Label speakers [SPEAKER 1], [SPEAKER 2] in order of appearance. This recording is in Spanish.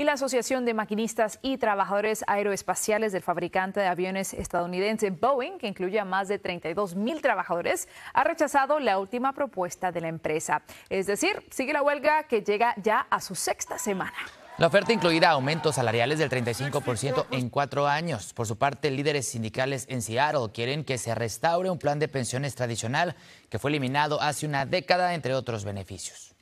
[SPEAKER 1] y la Asociación de Maquinistas y Trabajadores Aeroespaciales del fabricante de aviones estadounidense Boeing, que incluye a más de 32 mil trabajadores, ha rechazado la última propuesta de la empresa. Es decir, sigue la huelga que llega ya a su sexta semana.
[SPEAKER 2] La oferta incluirá aumentos salariales del 35% en cuatro años. Por su parte, líderes sindicales en Seattle quieren que se restaure un plan de pensiones tradicional que fue eliminado hace una década, entre otros beneficios.